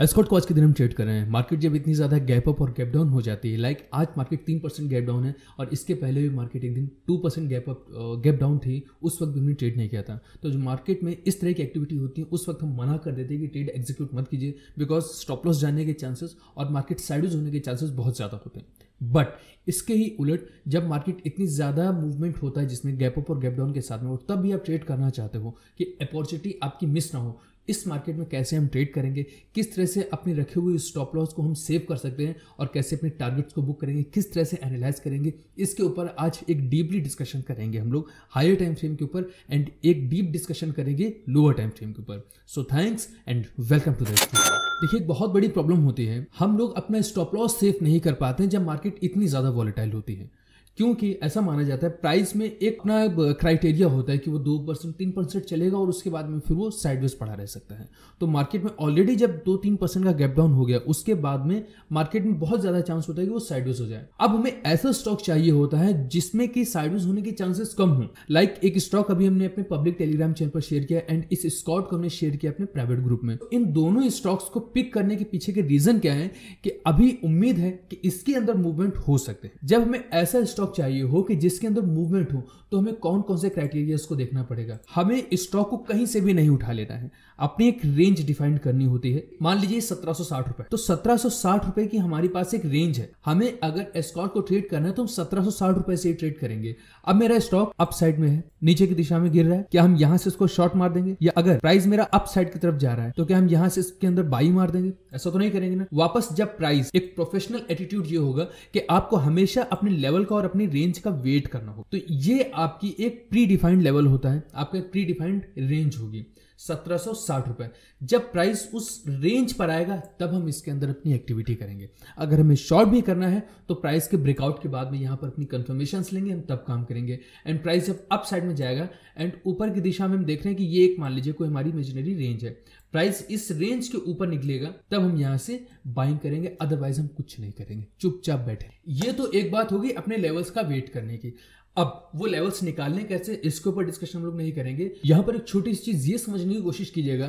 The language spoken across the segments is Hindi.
एस्कॉट को आज के दिन हम ट्रेड कर रहे हैं मार्केट जब इतनी ज़्यादा गैप अप और गैप डाउन हो जाती है लाइक आज मार्केट तीन परसेंट गैप डाउन है और इसके पहले भी मार्केट एक दिन two percent gap up gap down थी उस वक्त भी हमने ट्रेड नहीं किया था तो जो मार्केट में इस तरह की एक्टिविटी होती है उस वक्त हम मना कर देते हैं कि ट्रेड एग्जीक्यूट मत कीजिए बिकॉज स्टॉप लॉस जाने के चांसेस और मार्केट साइडूज होने के चांसेस बहुत ज़्यादा होते हैं बट इसके ही उलट जब मार्केट इतनी ज़्यादा मूवमेंट होता है जिसमें गैप अप और गैप डाउन के साथ में हो तब भी आप ट्रेड करना चाहते हो कि अपॉर्चुनिटी आपकी मिस ना हो इस मार्केट में कैसे हम ट्रेड करेंगे किस तरह से अपने रखे हुए स्टॉप लॉस को हम सेव कर सकते हैं और कैसे अपने टारगेट्स को बुक करेंगे किस तरह से एनालाइज करेंगे इसके ऊपर आज एक डीपली डिस्कशन करेंगे हम लोग हायर टाइम फ्रेम के ऊपर एंड एक डीप डिस्कशन करेंगे लोअर टाइम फ्रेम के ऊपर so thanks and welcome to this देखिए एक बहुत बड़ी प्रॉब्लम होती है हम लोग अपना स्टॉप लॉस सेव नहीं कर पाते हैं जब मार्केट इतनी ज़्यादा वॉलेटाइल होती है क्योंकि ऐसा माना जाता है प्राइस में एक अपना क्राइटेरिया होता है कि वो दो परसेंट तीन परसेंट चलेगा और उसके बाद में फिर वो साइडवेज पड़ा रह सकता है तो मार्केट में ऑलरेडी जब दो तीन परसेंट का गैप डाउन हो गया उसके बाद में मार्केट में बहुत ज्यादा चांस होता है कि वो साइडवेज हो जाए अब हमें ऐसा स्टॉक चाहिए होता है जिसमें कि साइडवेज होने के चांसेस कम हो लाइक like एक स्टॉक अभी हमने अपने पब्लिक टेलीग्राम चैनल पर शेयर किया एंड इस स्कॉट को हमने शेयर किया अपने प्राइवेट ग्रुप में इन दोनों स्टॉक्स को पिक करने के पीछे के रीजन क्या है कि अभी उम्मीद है कि इसके अंदर मूवमेंट हो सकते हैं जब हमें ऐसा स्टॉक स्टॉक चाहिए हो कि जिसके अंदर मूवमेंट हो तो हमें कौन कौन से क्राइटेरियाज को देखना पड़ेगा हमें स्टॉक को कहीं से भी नहीं उठा लेना है अपनी एक रेंज डिफाइन करनी होती है मान लीजिए सत्रह साठ रुपए तो सत्रह साठ रुपए की हमारे पास एक रेंज है हमें अगर एस्कॉट को ट्रेड करना है तो हम सत्रह साठ रुपए से ट्रेड करेंगे अब मेरा स्टॉक अप साइड में है नीचे की दिशा में गिर रहा है क्या हम यहाँ से इसको शॉर्ट मार देंगे या अगर प्राइस मेरा अप साइड की तरफ जा रहा है तो क्या हम यहाँ से इसके अंदर बाई मार देंगे ऐसा तो नहीं करेंगे ना वापस जब प्राइस एक प्रोफेशनल एटीट्यूड ये होगा कि आपको हमेशा अपने लेवल का और अपनी रेंज का वेट करना हो तो ये आपकी एक प्री डिफाइंड लेवल होता है आपका प्री डिफाइंड रेंज होगी सत्रह रुपए जब प्राइस उस रेंज पर आएगा तब हम इसके अंदर अपनी एक्टिविटी करेंगे अगर हमें शॉर्ट भी करना है तो प्राइस के ब्रेकआउट के बाद में यहां पर अपनी कंफर्मेशन लेंगे हम तब काम करेंगे एंड प्राइस जब अप साइड में जाएगा एंड ऊपर की दिशा में हम देख रहे हैं कि ये एक मान लीजिए कोई हमारी इमेजिनरी रेंज है प्राइस इस रेंज के ऊपर निकलेगा तब हम यहाँ से बाइंग करेंगे अदरवाइज हम कुछ नहीं करेंगे चुपचाप बैठे ये तो एक बात होगी अपने लेवल्स का वेट करने की अब वो लेवल्स निकालने कैसे इसके ऊपर डिस्कशन हम लोग नहीं करेंगे यहां पर एक छोटी सी चीज़ ये समझने की कोशिश कीजिएगा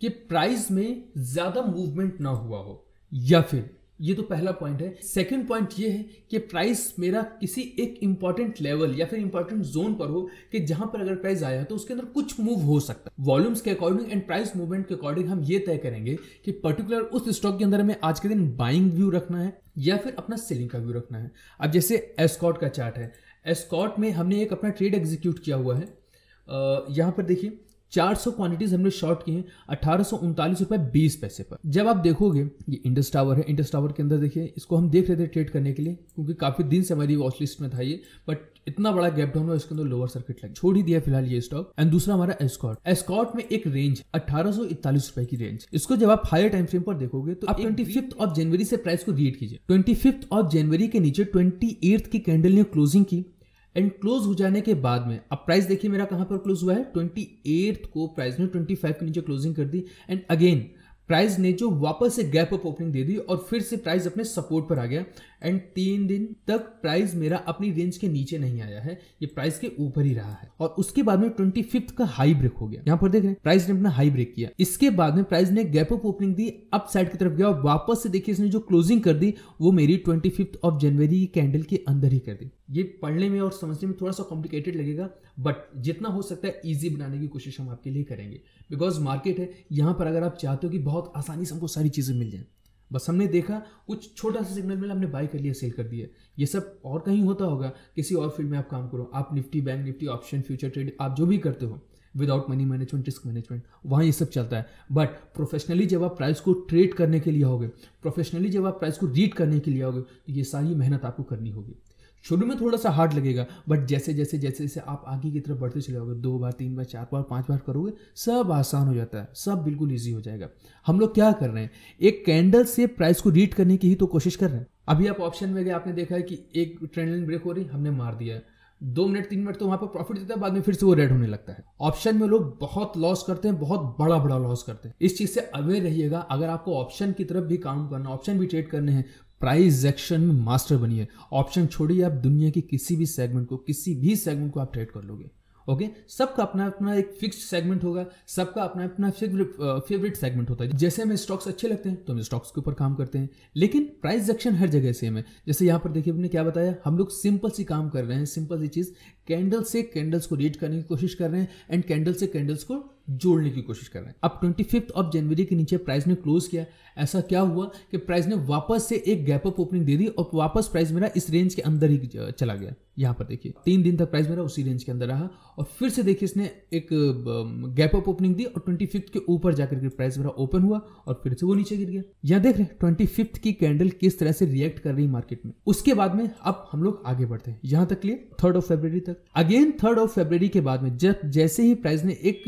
कि प्राइस में ज़्यादा मूवमेंट ना हुआ हो या फिर ये तो पहला पॉइंट है सेकंड पॉइंट ये है कि प्राइस मेरा किसी एक इंपॉर्टेंट लेवल या फिर इंपॉर्टेंट जोन पर हो कि जहां पर अगर प्राइस आया तो उसके अंदर कुछ मूव हो सकता है वॉल्यूम्स के अकॉर्डिंग एंड प्राइस मूवमेंट के अकॉर्डिंग हम ये तय करेंगे कि पर्टिकुलर उस स्टॉक के अंदर हमें आज के दिन बाइंग व्यू रखना है या फिर अपना सेलिंग का व्यू रखना है अब जैसे एस्कॉट का चार्ट है एस्कॉट में हमने एक अपना ट्रेड एग्जीक्यूट किया हुआ है यहाँ पर देखिए 400 क्वांटिटीज हमने शॉर्ट की हैं अठारह रुपए बीस पैसे पर जब आप देखोगे ये इंडस टावर है इंडस टावर के अंदर देखिए इसको हम देख रहे थे ट्रेड करने के लिए क्योंकि काफी दिन से हमारी वॉच लिस्ट में था ये बट इतना बड़ा गैप डाउन हुआ इसके अंदर लोअर सर्किट लग छोड़ ही दिया फिलहाल ये स्टॉक एंड दूसरा हमारा एस्कॉट एस्कॉट में एक रेंज अठारह रुपए की रेंज इसको जब आप हायर टाइम फ्रेम पर देखोगे तो आप ट्वेंटी फिफ्थ ऑफ जनवरी से प्राइस को रीड कीजिए ट्वेंटी ऑफ जनवरी के नीचे ट्वेंटी की कैंडल ने क्लोजिंग की एंड क्लोज हो जाने के बाद में अब प्राइस देखिए मेरा कहाँ पर क्लोज हुआ है ट्वेंटी को प्राइस ने ट्वेंटी फाइव के नीचे क्लोजिंग कर दी एंड अगेन प्राइस ने जो वापस से गैप अप ओपनिंग दे दी और फिर से प्राइस अपने सपोर्ट पर आ गया एंड तीन दिन तक प्राइस मेरा अपनी रेंज के नीचे नहीं आया है ये प्राइस के ऊपर ही रहा है और उसके बाद में ट्वेंटी फिफ्थ का हाई ब्रेक हो गया यहाँ पर देख रहे हैं प्राइस ने अपना हाई ब्रेक किया इसके बाद में प्राइस ने गैप अप ओपनिंग दी अप साइड की तरफ गया और वापस से देखिए इसने जो क्लोजिंग कर दी वो मेरी ट्वेंटी फिफ्थ ऑफ जनवरी की कैंडल के अंदर ही कर दी ये पढ़ने में और समझने में थोड़ा सा कॉम्प्लिकेटेड लगेगा बट जितना हो सकता है ईजी बनाने की कोशिश हम आपके लिए करेंगे बिकॉज मार्केट है यहाँ पर अगर आप चाहते हो कि बहुत आसानी से हमको सारी चीज़ें मिल जाए बस हमने देखा कुछ छोटा सा सिग्नल मिला हमने बाय कर लिया सेल कर दिया ये सब और कहीं होता होगा किसी और फील्ड में आप काम करो आप Nifty bank Nifty option future trade आप जो भी करते हो without money management risk management वहाँ ये सब चलता है बट प्रोफेशनली जब आप प्राइस को ट्रेड करने के लिए आओगे प्रोफेशनली जब आप प्राइस को रीड करने के लिए आओगे तो ये सारी मेहनत आपको करनी होगी शुरू में थोड़ा सा हार्ड लगेगा बट जैसे जैसे जैसे जैसे आप आगे की तरफ बढ़ते चले जाओगे दो बार तीन बार चार बार पांच बार करोगे सब आसान हो जाता है सब बिल्कुल ईजी हो जाएगा हम लोग क्या कर रहे हैं एक कैंडल से प्राइस को रीड करने की ही तो कोशिश कर रहे हैं अभी आप ऑप्शन में गए आपने देखा है कि एक ट्रेंड लाइन ब्रेक हो रही हमने मार दिया है दो मिनट तीन मिनट तो वहां पर प्रॉफिट देता है बाद में फिर से वो रेड होने लगता है ऑप्शन में लोग बहुत लॉस करते हैं बहुत बड़ा बड़ा लॉस करते हैं इस चीज से अवेयर रहिएगा अगर आपको ऑप्शन की तरफ भी काम करना ऑप्शन भी ट्रेड करने हैं प्राइस एक्शन में मास्टर बनिए ऑप्शन छोड़िए आप दुनिया के किसी भी सेगमेंट को किसी भी सेगमेंट को आप ट्रेड कर लोगे ओके सबका अपना अपना एक फिक्स सेगमेंट होगा सबका अपना अपना फेवरेट सेगमेंट होता है जैसे हमें स्टॉक्स अच्छे लगते हैं तो हम स्टॉक्स के ऊपर काम करते हैं लेकिन प्राइस एक्शन हर जगह सेम है जैसे यहाँ पर देखिए हमने क्या बताया हम लोग सिंपल सी काम कर रहे हैं सिंपल सी चीज़ कैंडल से कैंडल्स को रीड करने की कोशिश कर रहे हैं एंड कैंडल से कैंडल्स को जोड़ने की कोशिश कर रहे हैं अब ट्वेंटी फिफ्थ ऑफ जनवरी के नीचे प्राइस ने क्लोज किया ऐसा क्या हुआ कि प्राइस ने वापस से एक गैप अप ओपनिंग दे दी और वापस प्राइस मेरा इस रेंज के अंदर ही चला गया यहाँ पर देखिए तीन दिन तक प्राइस मेरा उसी रेंज के अंदर रहा और फिर से देखिए इसने एक गैप अप ओपनिंग दी और ट्वेंटी फिफ्थ के ऊपर जाकर के प्राइस मेरा ओपन हुआ और फिर से वो नीचे गिर गया यहाँ देख रहे हैं ट्वेंटी फिफ्थ की कैंडल किस तरह से रिएक्ट कर रही मार्केट में उसके बाद में अब हम लोग आगे बढ़ते हैं यहाँ तक लिए थर्ड ऑफ फेब्रवरी तक अगेन थर्ड ऑफ फेब्रवरी के बाद में जब जैसे ही प्राइस ने एक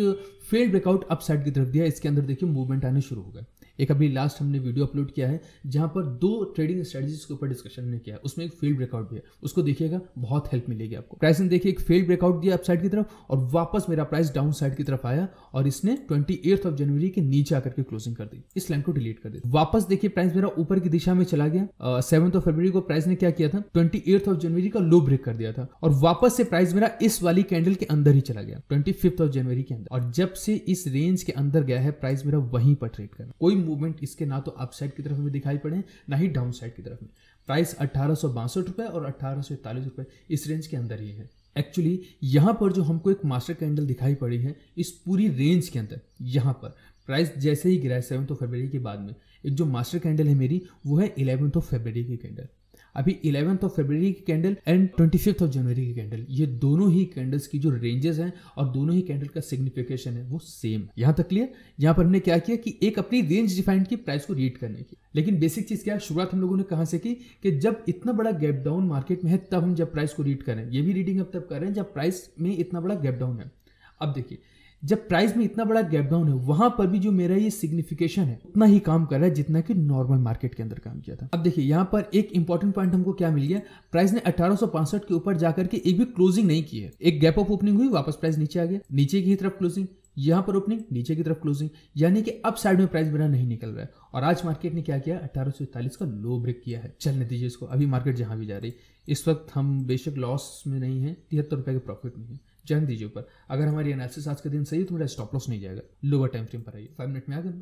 फेल्ड ब्रेकआउट अपसाइड की तरफ दिया इसके अंदर देखिए मूवमेंट आने शुरू हो गए एक अभी लास्ट हमने वीडियो अपलोड किया है जहां पर दो ट्रेडिंग स्ट्रेटजीज के ऊपर डिस्कशन ने किया उसमें एक फील्ड ब्रेकआउट भी है उसको देखिएगा बहुत हेल्प मिलेगी आपको प्राइस ने देखिए एक फील्ड ब्रेकआउट दिया अपसाइड की तरफ और वापस मेरा प्राइस डाउन साइड की तरफ आया और इसने ट्वेंटी ऑफ जनवरी के नीचे आकर के क्लोजिंग कर दी इस लाइन को डिलीट कर दी वापस देखिए प्राइस मेरा ऊपर की दिशा में चला गया सेवंथ ऑफ फेब्रवरी को प्राइस ने क्या किया था ट्वेंटी ऑफ जनवरी का लो ब्रेक कर दिया था और वापस से प्राइस मेरा इस वाली कैंडल के अंदर ही चला गया ट्वेंटी ऑफ जनवरी के अंदर और जब से इस रेंज के अंदर गया है प्राइस मेरा वहीं पर ट्रेड कर कोई मूवमेंट इसके ना तो अपसाइड की तरफ में दिखाई पड़े ना ही डाउन साइड की तरफ में प्राइस अट्ठारह रुपए और अट्ठारह रुपए इस रेंज के अंदर ही है एक्चुअली यहाँ पर जो हमको एक मास्टर कैंडल दिखाई पड़ी है इस पूरी रेंज के अंदर यहाँ पर प्राइस जैसे ही गिरा है सेवन्थ ऑफ फेबररी के बाद में एक जो मास्टर कैंडल है मेरी वो है इलेवंथ ऑफ फेबररी की कैंडल अभी इलेवंथ ऑफ फेबर की candle and twenty fifth of जनवरी की कैंडल ये दोनों ही कैंडल्स की जो रेंजेस हैं और दोनों ही कैंडल का सिग्निफिकेशन है वो सेम यहाँ तक क्लियर यहाँ पर हमने क्या किया कि एक अपनी रेंज डिफाइन की प्राइस को रीड करने की लेकिन बेसिक चीज़ क्या है शुरुआत हम लोगों ने कहा से की कि जब इतना बड़ा गैप डाउन मार्केट में है तब हम जब प्राइस को रीड करें ये भी रीडिंग अब तब कर रहे हैं जब प्राइस में इतना बड़ा गैप डाउन है अब देखिए जब प्राइस में इतना बड़ा गैप डाउन है वहां पर भी जो मेरा ये सिग्निफिकेशन है उतना ही काम कर रहा है जितना कि नॉर्मल मार्केट के अंदर काम किया था अब देखिए यहाँ पर एक इंपॉर्टेंट पॉइंट हमको क्या मिल गया प्राइस ने अठारह के ऊपर जाकर के एक भी क्लोजिंग नहीं की है एक गैप ऑफ ओपनिंग हुई वापस प्राइस नीचे आ गया नीचे की तरफ क्लोजिंग यहाँ पर ओपनिंग नीचे की तरफ क्लोजिंग यानी कि अप साइड में प्राइस बिना नहीं निकल रहा है और आज मार्केट ने क्या किया अठारह का लो ब्रेक किया है चलने दीजिए इसको अभी मार्केट जहां भी जा रही इस वक्त हम बेशक लॉस में नहीं है तिहत्तर रुपए के प्रॉफिट में है जान दीजिए ऊपर अगर हमारी एनालिसिस आज के दिन सही है तो मेरा स्टॉप लॉस नहीं जाएगा लोअर टाइम फ्रेम पर आइए फाइव मिनट में आ गए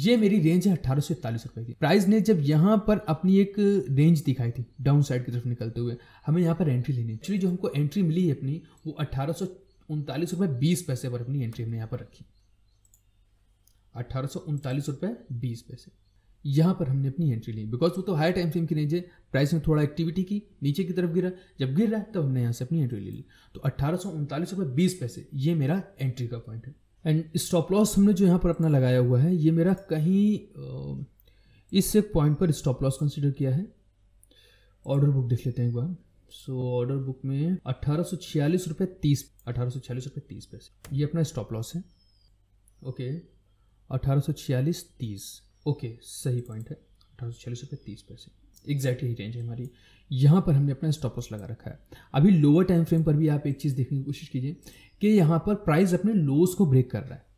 ये मेरी रेंज है अट्ठारह सौ इकतालीस रुपए की प्राइस ने जब यहाँ पर अपनी एक रेंज दिखाई थी डाउन साइड की तरफ निकलते हुए हमें यहाँ पर एंट्री लेनी एक्चुअली जो हमको एंट्री मिली है अपनी वो अट्ठारह सौ उनतालीस रुपये बीस पैसे पर अपनी एंट्री हमने यहाँ पर रखी अट्ठारह सौ उनतालीस रुपये बीस पैसे यहाँ पर हमने अपनी एंट्री ली बिकॉज वो तो हाई टाइम फ्रेम की रेंज है प्राइस ने थोड़ा एक्टिविटी की नीचे की तरफ गिरा जब गिर रहा है तो हमने यहाँ से अपनी एंट्री ले ली तो अट्ठारह सौ उनतालीस बीस पैसे ये मेरा एंट्री का पॉइंट है एंड स्टॉप लॉस हमने जो यहाँ पर अपना लगाया हुआ है ये मेरा कहीं इस एक पॉइंट पर स्टॉप लॉस कंसिडर किया है ऑर्डर बुक देख लेते हैं एक बार सो ऑर्डर बुक में अट्ठारह सौ छियालीस रुपये तीस अठारह सौ छियालीस रुपये तीस पैसे ये अपना स्टॉप लॉस है ओके अठारह सौ छियालीस तीस ओके सही पॉइंट है अठारह सौ छियालीस रुपये तीस पैसे एग्जैक्ट यही रेंज है हमारी यहाँ पर हमने अपना स्टॉप लॉस लगा रखा है अभी लोअर टाइम फ्रेम पर भी आप एक चीज़ देखने की कोशिश कीजिए कि यहाँ पर प्राइस अपने लोस को ब्रेक कर रहा है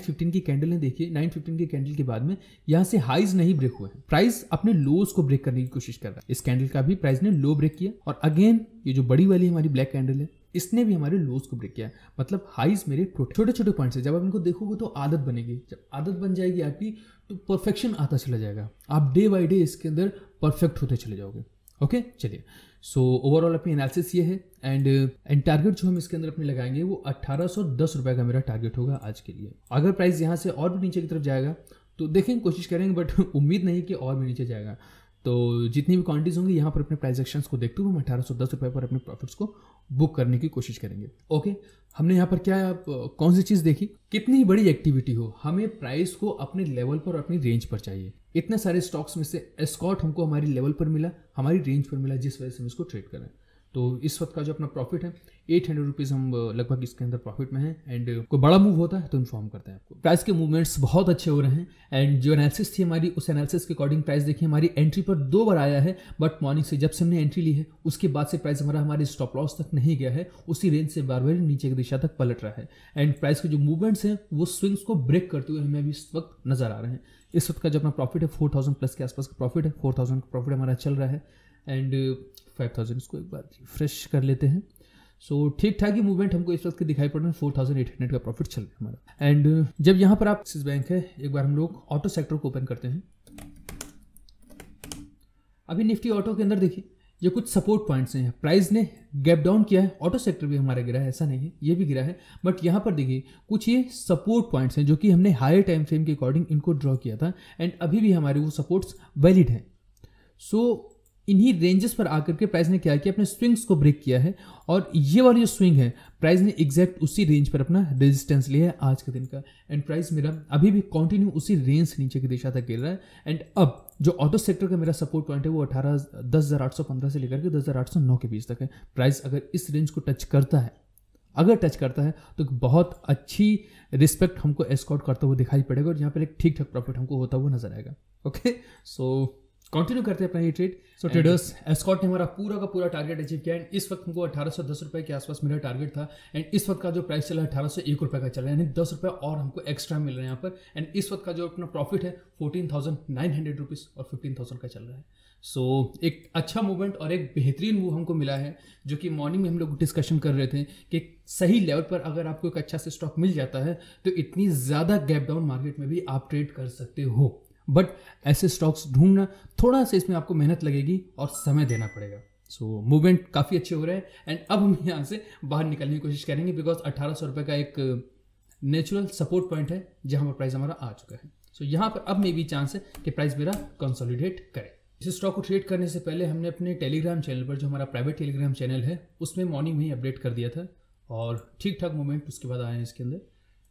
915 की कैंडल ने देखिए 915 की कैंडल के बाद में यहाँ से हाइज नहीं ब्रेक हुए हैं प्राइस अपने लोस को ब्रेक करने की कोशिश कर रहा है इस कैंडल का भी प्राइस ने लो ब्रेक किया और अगेन ये जो बड़ी वाली हमारी ब्लैक कैंडल है इसने भी हमारे लोज को ब्रेक किया मतलब हाइज मेरे छोटे छोटे पॉइंट्स है जब आप इनको देखोगे तो आदत बनेगी जब आदत बन जाएगी आपकी तो परफेक्शन आता चला जाएगा आप डे बाई डे इसके अंदर परफेक्ट होते चले जाओगे ओके चलिए सो ओवरऑल अपनी एनालिसिस ये है एंड एंड टारगेट जो हम इसके अंदर अपने लगाएंगे वो अट्ठारह रुपए का मेरा टारगेट होगा आज के लिए अगर प्राइस यहाँ से और भी नीचे की तरफ जाएगा तो देखेंगे कोशिश करेंगे बट उम्मीद नहीं कि और भी नीचे जाएगा तो जितनी भी क्वांटिटीज़ होंगी यहाँ पर अपने प्राइस एक्शंस को देखते हुए हम अठारह सौ दस रुपये पर अपने प्रॉफिट्स को बुक करने की कोशिश करेंगे ओके हमने यहाँ पर क्या है आप कौन सी चीज़ देखी कितनी बड़ी एक्टिविटी हो हमें प्राइस को अपने लेवल पर अपनी रेंज पर चाहिए इतने सारे स्टॉक्स में से एस्कॉट हमको हमारी लेवल पर मिला हमारी रेंज पर मिला जिस वजह से हम इसको ट्रेड करें तो इस वक्त का जो अपना प्रॉफिट है एट हंड्रेड रुपीज़ हम लगभग इसके अंदर प्रॉफिट में हैं एंड कोई बड़ा मूव होता है तो इन्फॉर्म करते हैं आपको प्राइस के मूवमेंट्स बहुत अच्छे हो रहे हैं एंड जो एनालिसिस थी हमारी उस एनालिसिस के अकॉर्डिंग प्राइस देखिए हमारी एंट्री पर दो बार आया है बट मॉर्निंग से जब से हमने एंट्री ली है उसके बाद से प्राइस हमारा हमारे स्टॉप लॉस तक नहीं गया है उसी रेंज से बार बार नीचे की दिशा तक पलट रहा है एंड प्राइस के जो मूवमेंट्स हैं वो स्विंग्स को ब्रेक करते हुए हमें अभी इस वक्त नजर आ रहे हैं इस वक्त का जो अपना प्रॉफिट है फोर थाउजेंड प्लस के आसपास का प्रॉफिट है फोर थाउजेंड का प्रॉफिट हमारा चल रहा है एंड फाइव थाउजेंड इसको एक बार रिफ्रेश कर लेते हैं सो so, ठीक ठाक ही मूवमेंट हमको इस वक्त के दिखाई पड़ रहा है फोर थाउजेंड एट हंड्रेड का प्रॉफिट चल रहा है हमारा एंड uh, जब यहाँ पर आप एक्सिस बैंक है एक बार हम लोग ऑटो सेक्टर को ओपन करते हैं अभी निफ्टी ऑटो के अंदर देखिए ये कुछ सपोर्ट पॉइंट्स हैं प्राइस ने गैप डाउन किया है ऑटो सेक्टर भी हमारा गिरा है ऐसा नहीं है ये भी गिरा है बट यहाँ पर देखिए कुछ ये सपोर्ट पॉइंट्स हैं जो कि हमने हायर टाइम फ्रेम के अकॉर्डिंग इनको ड्रॉ किया था एंड अभी भी हमारे वो सपोर्ट्स वैलिड हैं सो so, इन्हीं रेंजेस पर आकर के प्राइस ने क्या किया अपने स्विंग्स को ब्रेक किया है और ये वाली जो स्विंग है प्राइस ने एग्जैक्ट उसी रेंज पर अपना रेजिस्टेंस लिया है आज के दिन का एंड प्राइस मेरा अभी भी कंटिन्यू उसी रेंज से नीचे की दिशा तक गिर रहा है एंड अब जो ऑटो सेक्टर का मेरा सपोर्ट पॉइंट है वो अठारह दस हज़ार आठ सौ पंद्रह से लेकर के दस हज़ार आठ सौ नौ के बीच तक है प्राइस अगर इस रेंज को टच करता है अगर टच करता है तो बहुत अच्छी रिस्पेक्ट हमको एस्कॉट करता हुआ दिखाई पड़ेगा और यहाँ पर एक ठीक ठाक प्रॉफिट हमको होता हुआ नजर आएगा ओके सो कंटिन्यू करते हैं अपना ये ट्रेड सो ट्रेडर्स एस्कॉट ने हमारा पूरा का पूरा टारगेट अचीव किया एंड इस वक्त हमको अठारह सौ दस रुपये के आसपास मेरा टारगेट था एंड इस वक्त का जो प्राइस चला अठारह सौ एक रुपये का चल है यानी दस रुपये और हमको एक्स्ट्रा मिल रहा है यहाँ पर एंड इस वक्त का जो अपना प्रॉफिट है fourteen thousand nine hundred rupees और फिफ्टीन थाउजेंड का चल रहा है सो so, एक अच्छा मूवमेंट और एक बेहतरीन मूव हमको मिला है जो कि मॉर्निंग में हम लोग डिस्कशन कर रहे थे कि सही लेवल पर अगर आपको एक अच्छा से स्टॉक मिल जाता है तो इतनी ज़्यादा गैप डाउन मार्केट में भी आप ट्रेड कर सकते हो बट ऐसे स्टॉक्स ढूंढना थोड़ा सा इसमें आपको मेहनत लगेगी और समय देना पड़ेगा सो so, मूवमेंट काफ़ी अच्छे हो रहे हैं एंड अब हम यहाँ से बाहर निकलने की कोशिश करेंगे बिकॉज अट्ठारह सौ रुपए का एक नेचुरल सपोर्ट पॉइंट है जहाँ पर प्राइस हमारा आ चुका है सो so, यहाँ पर अब मे भी चांस है कि प्राइस मेरा कंसोलिडेट करे इस स्टॉक को ट्रेड करने से पहले हमने अपने टेलीग्राम चैनल पर जो हमारा प्राइवेट टेलीग्राम चैनल है उसमें मॉर्निंग में ही अपडेट कर दिया था और ठीक ठाक मूवमेंट उसके बाद आए हैं इसके अंदर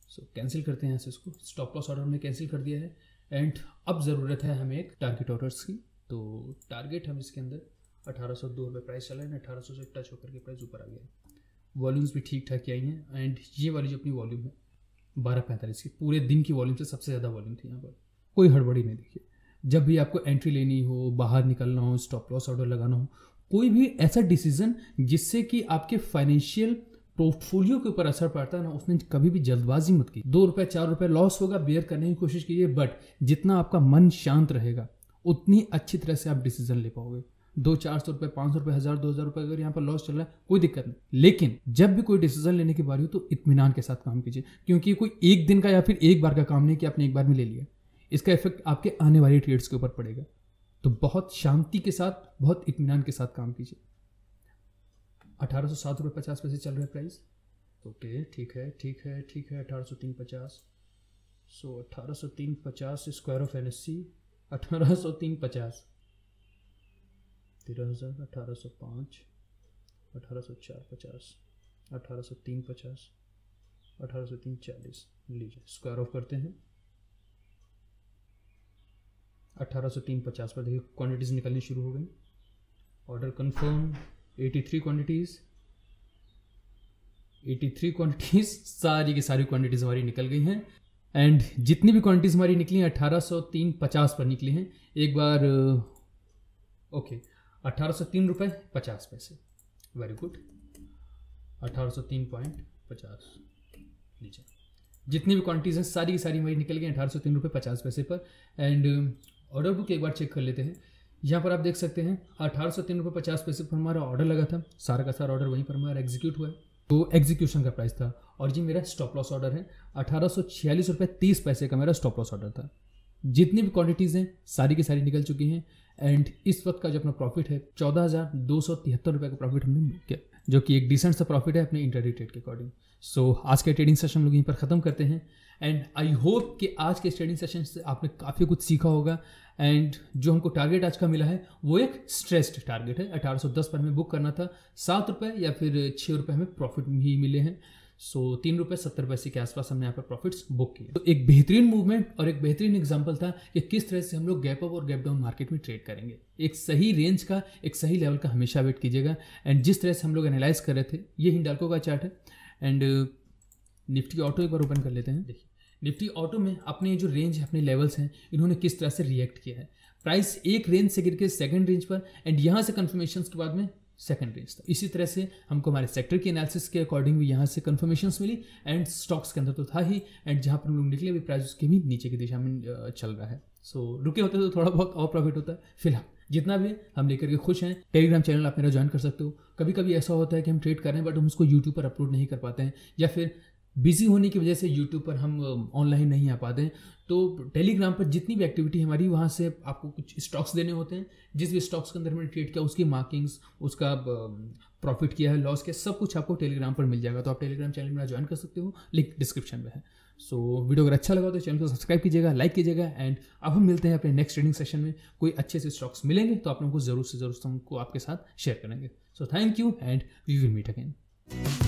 सो so, कैंसिल करते हैं यहाँ से इसको स्टॉप लॉस ऑर्डर हमने कैंसिल कर दिया है एंड अब ज़रूरत है हमें एक टारगेट ऑर्डर्स की तो टारगेट हम इसके अंदर अठारह सौ दो रुपये प्राइस चला है अठारह सौ से टच होकर के प्राइस ऊपर आ गया है वॉल्यूम्स भी ठीक ठाक आई हैं एंड ये वाली जो अपनी वॉल्यूम है बारह पैंतालीस की पूरे दिन की वॉल्यूम से सबसे ज़्यादा वॉल्यूम थी यहाँ पर कोई हड़बड़ी नहीं देखिए जब भी आपको एंट्री लेनी हो बाहर निकलना हो स्टॉप लॉस ऑर्डर लगाना हो कोई भी ऐसा डिसीजन जिससे कि आपके फाइनेंशियल पोर्टफोलियो के ऊपर असर पड़ता है ना उसने कभी भी जल्दबाजी मत की दो रुपये चार रुपये लॉस होगा बेयर करने की कोशिश कीजिए बट जितना आपका मन शांत रहेगा उतनी अच्छी तरह से आप डिसीजन ले पाओगे दो चार सौ रुपये पाँच सौ रुपए हज़ार दो हज़ार रुपये अगर यहाँ पर लॉस चल रहा है कोई दिक्कत नहीं लेकिन जब भी कोई डिसीजन लेने की बारी हो तो इतमान के साथ काम कीजिए क्योंकि कोई एक दिन का या फिर एक बार का काम नहीं कि आपने एक बार में ले लिया इसका इफेक्ट आपके आने वाले ट्रेड्स के ऊपर पड़ेगा तो बहुत शांति के साथ बहुत इतमान के साथ काम कीजिए अठारह सौ सात रुपये पचास पैसे चल रहे प्राइस ओके ठीक है ठीक है ठीक है अठारह सौ तीन पचास सो अठारह सौ तीन पचास square off N S C अठारह सौ तीन पचास तेरह हज़ार अठारह सौ पाँच अठारह सौ चार पचास अठारह सौ तीन पचास अठारह सौ तीन चालीस लीजिए स्क्वायर ऑफ करते हैं अठारह सौ तीन पचास पर देखिए क्वांटिटीज़ निकलनी शुरू हो गई ऑर्डर कन्फर्म 83 क्वांटिटीज़ 83 क्वांटिटीज़ सारी की सारी क्वांटिटीज़ हमारी निकल गई हैं एंड जितनी भी क्वांटिटीज़ हमारी निकली हैं अठारह सौ तीन पचास पर निकली हैं एक बार ओके अठारह सौ तीन रुपये पचास पैसे वेरी गुड अठारह सौ तीन पॉइंट पचास नीचे जितनी भी क्वांटिटीज़ हैं सारी की सारी हमारी निकल गई अठारह सौ तीन रुपये पचास पैसे पर एंड ऑर्डर बुक एक बार चेक कर लेते हैं यहाँ पर आप देख सकते हैं अठारह सौ तीन रुपये पचास पैसे पर हमारा ऑर्डर लगा था सारा का सारा ऑर्डर वहीं पर हमारा एग्जीक्यूट हुआ है तो एग्जीक्यूशन का प्राइस था और ये मेरा स्टॉप लॉस ऑर्डर है अठारह सौ छियालीस रुपये तीस पैसे का मेरा स्टॉप लॉस ऑर्डर था जितनी भी क्वांटिटीज़ हैं सारी की सारी निकल चुकी हैं एंड इस वक्त का जो अपना प्रॉफिट है चौदह हज़ार दो सौ तिहत्तर रुपये का प्रॉफिट हमने बुक किया जो कि एक डिसेंट सा प्रॉफिट है अपने इंटरडी ट्रेड के अकॉर्डिंग सो so, आज का ट्रेडिंग सेशन हम लोग यहीं पर ख़त्म करते हैं एंड आई होप कि आज के ट्रेडिंग सेशन से आपने काफ़ी कुछ सीखा होगा एंड जो हमको टारगेट आज का मिला है वो एक स्ट्रेस्ड टारगेट है अठारह सौ दस पर हमें बुक करना था सात रुपये या फिर छः रुपये हमें प्रॉफिट भी मिले हैं सो तीन रुपये सत्तर पैसे के आसपास हमने यहाँ पर प्रॉफिट्स बुक किए तो एक बेहतरीन मूवमेंट और एक बेहतरीन एग्जाम्पल था कि किस तरह से हम लोग गैप अप और गैप डाउन मार्केट में ट्रेड करेंगे एक सही रेंज का एक सही लेवल का हमेशा वेट कीजिएगा एंड जिस तरह से हम लोग एनालाइज कर रहे थे ये हिंडालको का चार्ट है एंड uh, निफ्टी ऑटो एक बार ओपन कर लेते हैं देखिए निफ्टी ऑटो में अपने जो रेंज है अपने लेवल्स हैं इन्होंने किस तरह से रिएक्ट किया है प्राइस एक रेंज से गिर के सेकेंड रेंज पर एंड यहाँ से कन्फर्मेशन के बाद में सेकेंड रेंज था इसी तरह से हमको हमारे सेक्टर की एनालिसिस के अकॉर्डिंग भी यहाँ से कन्फर्मेशन मिली एंड स्टॉक्स के अंदर तो था ही एंड जहाँ पर हम लोग निकले अभी प्राइस उसके भी नीचे की दिशा में चल रहा है सो so, रुके होते तो थोड़ा बहुत और प्रॉफिट होता है फिलहाल जितना भी हम लेकर के खुश हैं टेलीग्राम चैनल आप मेरा ज्वाइन कर सकते हो कभी कभी ऐसा होता है कि हम ट्रेड कर रहे हैं बट हम उसको यूट्यूब पर अपलोड नहीं कर पाते हैं या फिर बिज़ी होने की वजह से यूट्यूब पर हम ऑनलाइन नहीं आ पाते हैं तो टेलीग्राम पर जितनी भी एक्टिविटी हमारी वहाँ से आपको कुछ स्टॉक्स देने होते हैं जिस भी स्टॉक्स के अंदर हमने ट्रेड किया उसकी मार्किंग्स उसका प्रॉफिट किया है लॉस किया सब कुछ आपको टेलीग्राम पर मिल जाएगा तो आप टेलीग्राम चैनल मेरा ज्वाइन कर सकते हो लिंक डिस्क्रिप्शन में है सो so, वीडियो अगर अच्छा लगा तो चैनल को सब्सक्राइब कीजिएगा लाइक कीजिएगा एंड अब हम मिलते हैं अपने नेक्स्ट ट्रेडिंग सेशन में कोई अच्छे से स्टॉक्स मिलेंगे तो आप लोगों को जरूर से जरूर हमको आपके साथ शेयर करेंगे so thank you and we will meet again